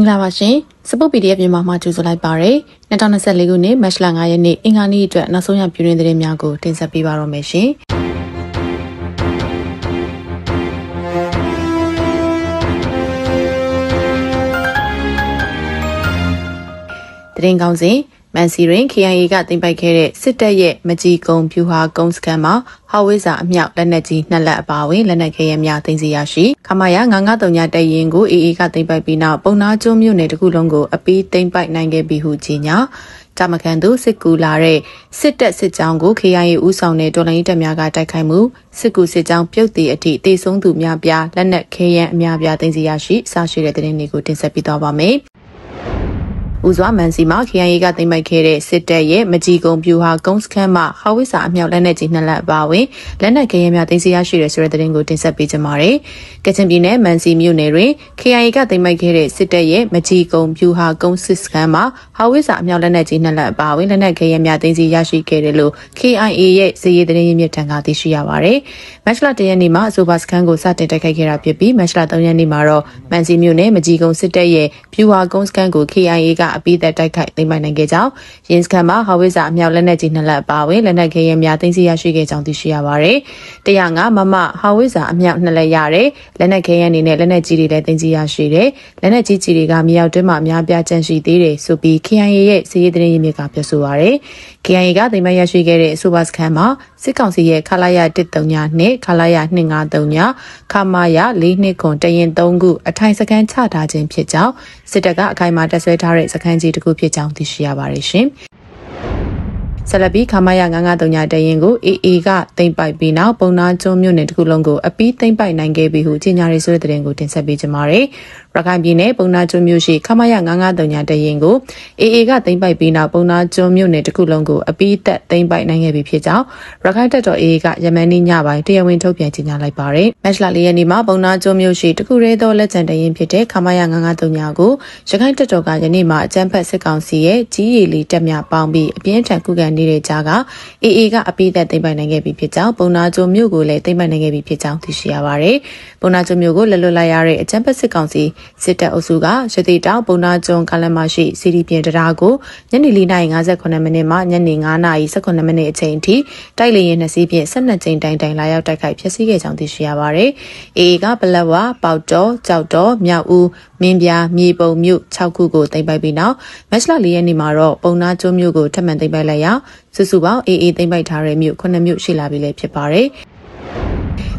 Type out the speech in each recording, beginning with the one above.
င်္ဂလာပါရှင်စပုတ် PDF မြန်မာမှာကြိုဆိုလိုက်ပါရယ်2024ခုနှစ်မတ်လ9ရက်နေ့အင်္ဂါနေ့အတွက်နောက်ဆုံးရပြည်တွင်သတင်းများကိုတင်ဆက်ပေးပါရမယ်ရှင်သတင်းကောင်းစဉ်မန်စီရင် KIA ကတင်ပိုက်ခဲ့တဲ့စစ်တပ်ရဲ့မကြီးကုံဖြူဟာကုန်းစခန်းမှာဟောက်ဝိဇာအမြောက်လက်နက်ကြီးနှစ်လက်အပါအဝင်လက်နက်ခဲယမ်းများတင်စီရရှိခမာယာ993ညတပ်ရင်းကို AA ကတင်ပိုက်ပြီးနောက်ပုံနာကျွန်းမြို့နယ်တစ်ခုလုံးကိုအပီးတင်ပိုက်နိုင်ခဲ့ပြီးဟုကြေညာတမကန်သူစစ်ကူလာတဲ့စစ်တပ်စစ်ကြောင်းကို KIA ဦးဆောင်တဲ့တော်လိုင်းတပ်များကတိုက်ခိုက်မှုစစ်ကူစစ်ကြောင်းပြုတ်တည်အထိတေဆုံးသူများပြားလက်နက်ခဲယမ်းအများပြားတင်စီရရှိစားရှိတဲ့တဲ့တင်တွေကိုတင်ဆက်ပေးသွားပါမယ်။ပူဇွားမန်စီမှာ KIA ကသိမ်းပိုက်ခဲ့တဲ့စစ်တပ်ရဲ့မကြီးကုံပြူဟာကုန်းစခန်းမှာဟောဝစ်စာအမြောက်လက်နက်ကြီးနှစ်လက်ပါဝင်လက်နက်ခဲယမ်းများသိမ်းဆည်းရရှိတယ်ဆိုတဲ့သတင်းကိုတင်ဆက်ပေးကြပါရစေ။ကချင်ပြည်နယ်မန်စီမြို့နယ်တွင် KIA ကသိမ်းပိုက်ခဲ့တဲ့စစ်တပ်ရဲ့မကြီးကုံပြူဟာကုန်းစစ်စခန်းမှာဟောဝစ်စာအမြောက်လက်နက်ကြီးနှစ်လက်ပါဝင်လက်နက်ခဲယမ်းများသိမ်းဆည်းရရှိခဲ့တယ်လို့ KIA ရဲ့စည်ရေးသတင်းရင်းမြစ်ထံကသိရှိရပါရစေ။မတ်လ၁ရက်နေ့မှာအဆိုပါစခန်းကိုစတင်တိုက်ခိုက်ခဲ့တာဖြစ်ပြီးမတ်လ၃ရက်နေ့မှာတော့မန်စီမြို့နယ်မကြီးကုံစစ်တပ်ရဲ့ပြူဟာကုန်းစခန်းကို KIA ကအပိသက်တိုက်ခိုက်သိမ်းပိုင်နိုင်ခဲ့ကြောင်းရင်းစခန်းမှာဟောဝိဇာအမြောက်လက်နက်ကြီးနှစ်လက်အပါအဝင်လက်နက်ခဲယမ်းများသိမ်းဆည်းရရှိခဲ့ကြောင်းသိရှိရပါတယ်။တရားကမမဟောဝိဇာအမြောက်နှစ်လက်ရတယ်။လက်နက်ခဲယမ်းတွေနဲ့လက်နက်ကြီးတွေလည်းသိမ်းဆည်းရရှိတယ်။လက်နက်ကြီးကြီးတွေကမြေရောက်တွင်းမှာအများပြားကျန်ရှိသေးတယ်ဆိုပြီး KIA ရဲ့စီးရီးသတင်းရင်းမြစ်ကပြောဆိုပါရယ် KIA ကသိမ်းပိုင်ရရှိခဲ့တဲ့အဆိုပါစခန်းမှာစစ်ကောင်စီရဲ့ခလာရ139နဲ့ခလာရ253ခမာရ429တရင်3ခုအထိုင်စခန်းချထားခြင်းဖြစ်ကြောင်းစစ်တပ်ကအခိုင်အမာတက်ဆွဲထားတဲ့စစခန်းကြီးတစ်ခုဖြစ်ကြောင်းသိရှိရပါတယ်ရှင်။ဆက်လက်ပြီးခမရ993တရင်ကို AA ကသိမ့်ပိုက်ပြီးနောက်ပုံနာကျွန်းမြို့နယ်တစ်ခုလုံးကိုအပီးသိမ့်ပိုက်နိုင်ခဲ့ပြီဟုကြေညာရေးဆိုတဲ့သတင်းကိုတင်ဆက်ပေးကြပါရစေ။ရခိုင်ပြည်နယ်ပုံနာကျွန်းမြို့ရှိခမရ993တရင်ကို AA ကသိမ့်ပိုက်ပြီးနောက်ပုံနာကျွန်းမြို့နယ်တစ်ခုလုံးကိုအပီးသက်သိမ့်ပိုက်နိုင်ခဲ့ပြီဖြစ်ကြောင်းရခိုင်တပ်တော် AA ကယမန်နေ့ညပိုင်းတရားဝင်ထုတ်ပြန်ကြေညာလိုက်ပါရစေ။မက်လ၄ရက်နေ့မှာပုံနာကျွန်းမြို့ရှိတခုရဲသောလက်ကျန်တရင်ဖြစ်တဲ့ခမရ993ကိုရခိုင်တပ်တော်ကယနေ့မှအကြမ်းဖက်စစ်ကောင်စီရဲ့ကြီးရီလီတက်မြပေါင်းပြီးအပြင်းထန်ကုကံနေတဲ့ကြားက AA ကအပိသက်သိမ်းပိုင်နိုင်ခဲ့ပြီဖြစ်ကြောင်းပုံနာကျိုမြို့ကိုလည်းသိမ်းပိုင်နိုင်ခဲ့ပြီဖြစ်ကြောင်းသိရှိရပါတယ်။ပုံနာကျိုမြို့ကိုလက်လွတ်လိုက်ရတဲ့အချမ်းပတ်စစ်ကောင်စီစစ်တပ်အုပ်စုကရသေးတောင်ပုံနာကျုံကလန်မရှိစီဒီပြင်တရားကိုညနေ4:58မိနစ်မှညနေ9:18မိနစ်အချိန်အထိတိုက်လေရင်နှစ်စီးဖြင့်12ကြိမ်တိုင်တိုင်လာရောက်တိုက်ခိုက်ဖျက်ဆီးခဲ့ကြောင်းသိရှိရပါတယ်။ AA ကဘလက်ဝါပေါက်တော်ကြောက်တော်မြောက်ဦးမင်းပြားမြေပုံမြို့6ခုကိုသိမ်းပိုက်ပြီးနောက်မက်ချလ၄ရက်နေ့မှာတော့ပုံနာကျွန်းမြို့ကိုထပ်မံသိမ်းပိုက်လိုက်ရာစုစုပေါင်းအေးအေးသိမ်းပိုက်ထားတဲ့မြို့9မြို့ရှိလာပြီလည်းဖြစ်ပါတယ်။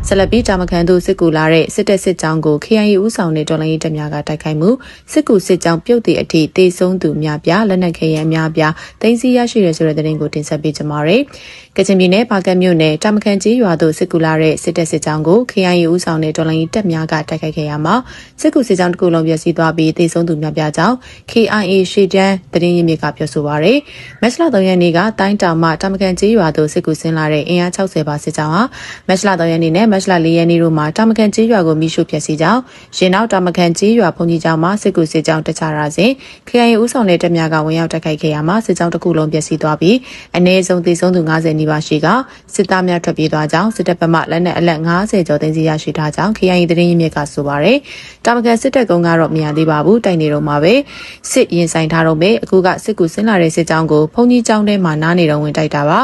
ဆက်လက်ပြီးတာမခန်တို့စစ်ကူလာတဲ့စစ်တပ်စစ်ကြောင်းကို KIA ဦးဆောင်တဲ့တော်လှန်ရေးတပ်များကတိုက်ခိုက်မှုစစ်ကူစစ်ကြောင်းပြုတ်သည့်အထိတေဆုံးသူများပြားလက်နက်ခဲယမ်းများပြားသိမ်းဆည်းရရှိရဆိုတဲ့သတင်းကိုတင်ဆက်ပေးကြပါရစေ။ကချင်ပြည်နယ်ဘာကတ်မြို့နယ်တာမခန်ကျေးရွာတို့စစ်ကူလာတဲ့စစ်တပ်စစ်ကြောင်းကို KIA ဦးဆောင်တဲ့တော်လှန်ရေးတပ်များကတိုက်ခိုက်ခဲ့ရမှာစစ်ကူစစ်ကြောင်းတစ်ခုလုံးပျက်စီးသွားပြီးတေဆုံးသူများပြားကြောင့် KIA ရှေ့တန်းသတင်းရင်းမြစ်ကပြောဆိုပါရစေ။မက်စလာ3ရက်နေ့ကတိုင်းတောင်မှတာမခန်ကျေးရွာတို့စစ်ကူဆင်းလာတဲ့အင်အား60ပါစစ်ကြောင်းဟာမက်စလာ3ရက်နေ့နဲ့တ်လ၄ရက်နေ့တို့မှာတာမကန်ကျေးရွာကိုမိရှုဖျက်ဆီးကြောင်းရင်နောက်တာမကန်ကျေးရွာဘုံကြီးကျောင်းမှာစစ်ကူစစ်ကြောင်းတချရာစဉ် KIA ဦးဆောင်တဲ့တပ်များကဝင်ရောက်တိုက်ခိုက်ခဲ့ရမှာစစ်ကြောင်းတစ်ခုလုံးပျက်စီးသွားပြီးအနည်းဆုံးသေဆုံးသူ90နီးပါးရှိကစစ်သားများထွက်ပြေးသွားကြောင်းစစ်တပ်ဘက်မှလက်နက်အလက်90ကျော်သိမ်းဆည်းရရှိထားကြောင်း KIA သတင်းရင်းမြစ်ကဆိုပါတယ်။တာမကန်စစ်တပ်ကုန်းကတော့မရသေးပါဘူးတိုက်နေတော့မှာပဲစစ်ရင်ဆိုင်ထားတော့မယ်အခုကစစ်ကူဆင်းလာတဲ့စစ်ကြောင်းကိုဘုံကြီးကျောင်းထဲမှာနားနေတော့ဝင်တိုက်တာပါ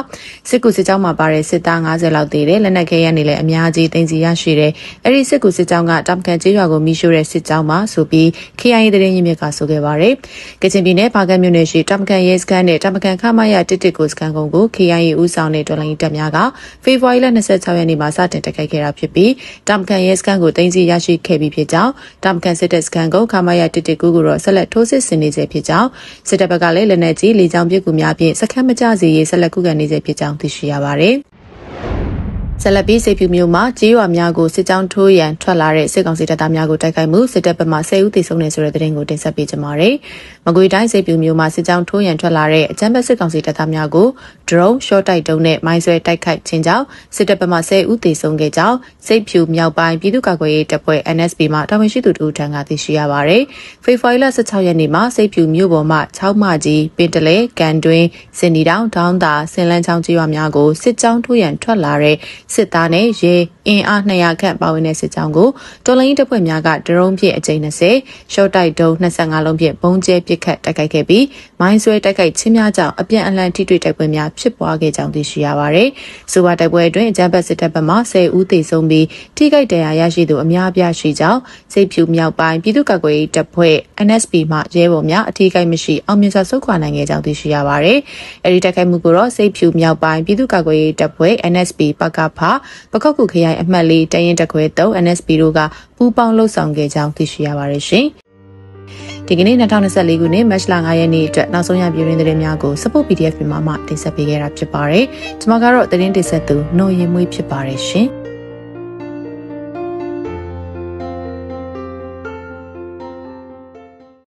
စစ်ကူစစ်ကြောင်းမှာပါတဲ့စစ်သား90လောက်သေးတယ်လက်နက်ခဲရနေလည်းအများကြီးတင်စီရရှိတဲ့အဲ့ဒီစစ်ကူစစ်ကြောင်းကတာမကန်ကျေးရွာကိုမိရှို့တဲ့စစ်ကြောင်းမှာဆိုပြီး KIA တရင်ရင်းမြစ်ကဆိုခဲ့ပါတယ်။ကချင်ပြည်နယ်ဘာကန်မြို့နယ်ရှိတာမကန်ရဲစခန်းနဲ့တာမကန်ခမရတစ်တစ်ကိုစခန်းကုန်းကို KIA ဦးဆောင်တဲ့ဒေါ်လာရင်တပ်များကဖေဖော်ဝါရီလ26ရက်နေ့မှာစတင်တိုက်ခိုက်ခဲ့တာဖြစ်ပြီးတာမကန်ရဲစခန်းကိုတင်စီရရှိခဲ့ပြီးဖြစ်ကြောင်းတာမကန်စစ်တပ်စခန်းကုန်းခမရတစ်တစ်ကိုကိုတော့ဆက်လက်ထိုးစစ်ဆင်နေစေဖြစ်ကြောင်းစစ်တပ်ဘက်ကလည်းလက်နက်ကြီးလေကြောင်းပစ်ကူများဖြင့်စခန်းမကျစေရေးဆက်လက်ခုခံနေစေဖြစ်ကြောင်းသိရှိရပါတယ်။ဇလက်ပြီးစိတ်ပြူမျိုးမှာကြေးရွာများကိုစစ်ကြောင်းထိုးရန်ထွက်လာတဲ့စစ်ကောင်စီတပ်သားများကိုတိုက်ခိုက်မှုစစ်တပ်ဘက်မှ10ဦးသေဆုံးနေဆိုတဲ့သတင်းကိုတင်ဆက်ပေးကြပါမယ်။မကွေတိုင်းစိတ်ပြူမျိုးမှာစစ်ကြောင်းထိုးရန်ထွက်လာတဲ့အကြမ်းဖက်စစ်ကောင်စီတပ်သားများကို drone shot တိုက်တုံးနဲ့မိုင်းဆွဲတိုက်ခိုက်ခြင်းကြောင့်စစ်တပ်ဘက်မှ10ဦးသေဆုံးခဲ့ကြောင်းစိတ်ပြူမြောက်ပိုင်းပြည်သူ့ကာကွယ်ရေးတပ်ဖွဲ့ NSB မှတာဝန်ရှိသူတို့ထံကသိရှိရပါတယ်။ဖေဖော်ဝါရီလ16ရက်နေ့မှာစိတ်ပြူမျိုးပေါ်မှာ6မကြီးပင်တလဲကန်တွင်းစင်ဒီတောင်ဒေါင်းသာဆင်လန်းချောင်းကြီးရွာများကိုစစ်ကြောင်းထိုးရန်ထွက်လာတဲ့စစ်သားနဲ့ရဲအင်အား200ခန့်ပါဝင်တဲ့စစ်ကြောင်းကိုတော်လိုင်းတပ်ဖွဲ့များကဒရုန်းဖြင့်အကြိမ်20ရှော့တိုက်ဒုံး25လုံးဖြင့်ဘုံကျဲပစ်ခတ်တိုက်ခိုက်ခဲ့ပြီးမိုင်းဆွဲတိုက်ခိုက်ခြင်းများကြောင့်အပြန်အလှန်ထိတွေ့တိုက်ပွဲများဖြစ်ပွားခဲ့ကြောင်းသိရှိရပါတယ်။စူပါတိုက်ပွဲအတွင်းအကြမ်းဖက်စစ်တပ်ဘက်မှ10ဦးသေဆုံးပြီးထိခိုက်ဒဏ်ရာရရှိသူအများအပြားရှိကြောင်းစိတ်ဖြူမြောက်ပိုင်းပြည်သူ့ကာကွယ်ရေးတပ်ဖွဲ့ NSP မှရဲဘော်များအထူးကိမရှိအောင်မြင်စွာဆုတ်ခွာနိုင်ခဲ့ကြောင်းသိရှိရပါတယ်။အဲဒီတိုက်ခိုက်မှုကိုတော့စိတ်ဖြူမြောက်ပိုင်းပြည်သူ့ကာကွယ်ရေးတပ်ဖွဲ့ NSP ပကဖအခါပကောက်ကူခရိုင်အမှတ်၄တရင်တခွဲ3 NSP တို့ကပူးပေါင်းလှုပ်ဆောင်ခဲ့ကြောင်းသိရှိရပါတယ်ရှင်။ဒီကနေ့2024ခုနှစ်မတ်လ9ရက်နေ့အတွက်နောက်ဆုံးရပြည်တွင်သတင်းများကို support PDF မြန်မာမှတင်ဆက်ပေးခဲ့တာဖြစ်ပါတယ်။ကျွန်မကတော့သတင်းတင်ဆက်သူနှုတ်ရင်မွေးဖြစ်ပါတယ်ရှင်။